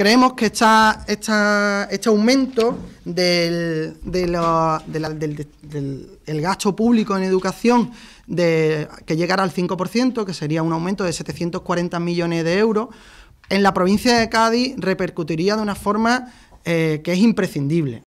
Creemos que este aumento del, gasto público en educación de, que llegara al 5%, que sería un aumento de 740 millones de euros, en la provincia de Cádiz repercutiría de una forma eh, que es imprescindible.